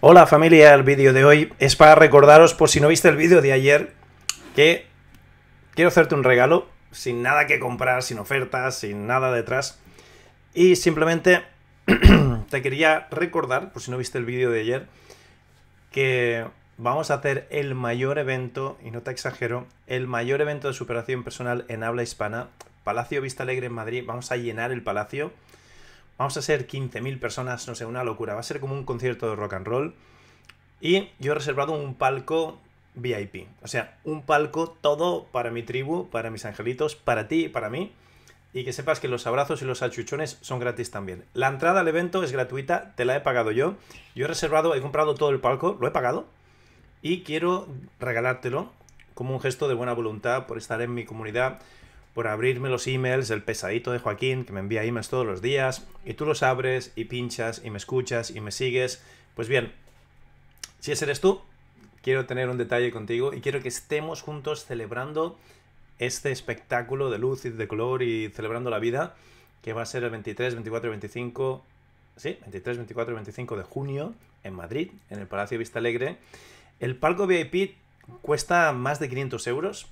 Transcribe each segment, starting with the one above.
Hola familia, el vídeo de hoy es para recordaros, por si no viste el vídeo de ayer, que quiero hacerte un regalo, sin nada que comprar, sin ofertas, sin nada detrás. Y simplemente te quería recordar, por si no viste el vídeo de ayer, que vamos a hacer el mayor evento, y no te exagero, el mayor evento de superación personal en habla hispana, Palacio Vista Alegre en Madrid. Vamos a llenar el palacio. Vamos a ser 15.000 personas, no sé, una locura. Va a ser como un concierto de rock and roll. Y yo he reservado un palco VIP. O sea, un palco todo para mi tribu, para mis angelitos, para ti y para mí. Y que sepas que los abrazos y los achuchones son gratis también. La entrada al evento es gratuita, te la he pagado yo. Yo he reservado, he comprado todo el palco, lo he pagado. Y quiero regalártelo como un gesto de buena voluntad por estar en mi comunidad, por abrirme los emails, el pesadito de Joaquín que me envía emails todos los días, y tú los abres y pinchas y me escuchas y me sigues. Pues bien, si ese eres tú, quiero tener un detalle contigo y quiero que estemos juntos celebrando este espectáculo de luz y de color y celebrando la vida, que va a ser el 23, 24 y 25, sí, 23, 24 25 de junio en Madrid, en el Palacio Vista Alegre. El palco VIP cuesta más de 500 euros,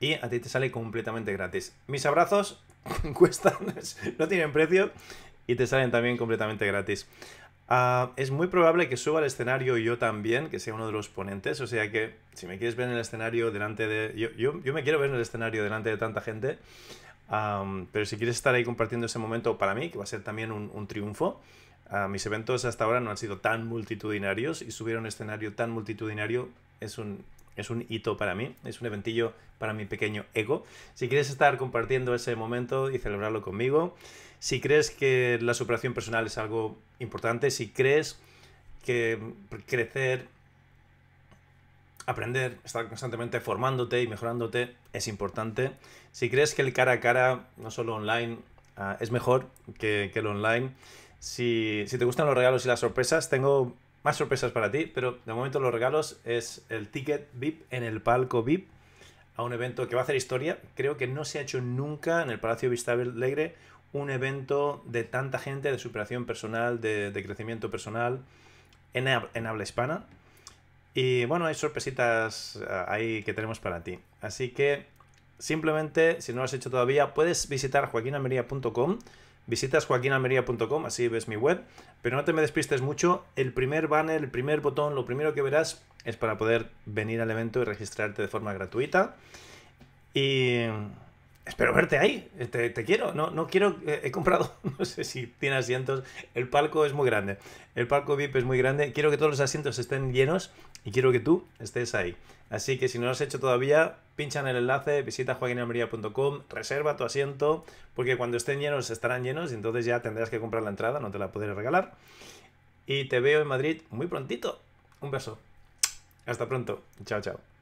y a ti te sale completamente gratis. Mis abrazos cuestan, no tienen precio y te salen también completamente gratis. Ah, es muy probable que suba al escenario yo también, que sea uno de los ponentes, o sea que si me quieres ver en el escenario delante de... Yo, me quiero ver en el escenario delante de tanta gente, pero si quieres estar ahí compartiendo ese momento para mí, que va a ser también un, triunfo, ah, mis eventos hasta ahora no han sido tan multitudinarios y subir a un escenario tan multitudinario es un, es un hito para mí, es un eventillo para mi pequeño ego. Si quieres estar compartiendo ese momento y celebrarlo conmigo, si crees que la superación personal es algo importante, si crees que crecer, aprender, estar constantemente formándote y mejorándote es importante, si crees que el cara a cara, no solo online, ah, es mejor que, el online, si, si te gustan los regalos y las sorpresas, tengo más sorpresas para ti, pero de momento los regalos es el ticket VIP en el palco VIP a un evento que va a hacer historia. Creo que no se ha hecho nunca en el Palacio Vista Alegre un evento de tanta gente, de superación personal, de, crecimiento personal en, en habla hispana. Y bueno, hay sorpresitas ah, ahí que tenemos para ti. Así que simplemente, si no lo has hecho todavía, puedes visitar joaquinamería.com visitas joaquinalmería.com, así ves mi web, pero no te me despistes mucho, el primer banner, el primer botón, lo primero que verás es para poder venir al evento y registrarte de forma gratuita. Y espero verte ahí, eh, te, quiero, no, no quiero, eh, he comprado, no sé si tiene asientos, el palco es muy grande, el palco VIP es muy grande, quiero que todos los asientos estén llenos y quiero que tú estés ahí. Así que si no lo has hecho todavía, pincha en el enlace, visita joaquinalmería.com, reserva tu asiento, porque cuando estén llenos estarán llenos y entonces ya tendrás que comprar la entrada, no te la podré regalar. Y te veo en Madrid muy prontito. Un beso. Hasta pronto. Chao, chao.